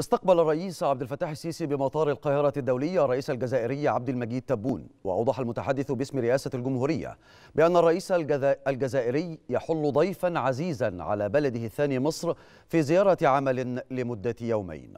استقبل الرئيس عبد الفتاح السيسي بمطار القاهرة الدولي الرئيس الجزائري عبد المجيد تبون وأوضح المتحدث باسم رئاسة الجمهورية بأن الرئيس الجزائري يحل ضيفا عزيزا على بلده الثاني مصر في زيارة عمل لمدة يومين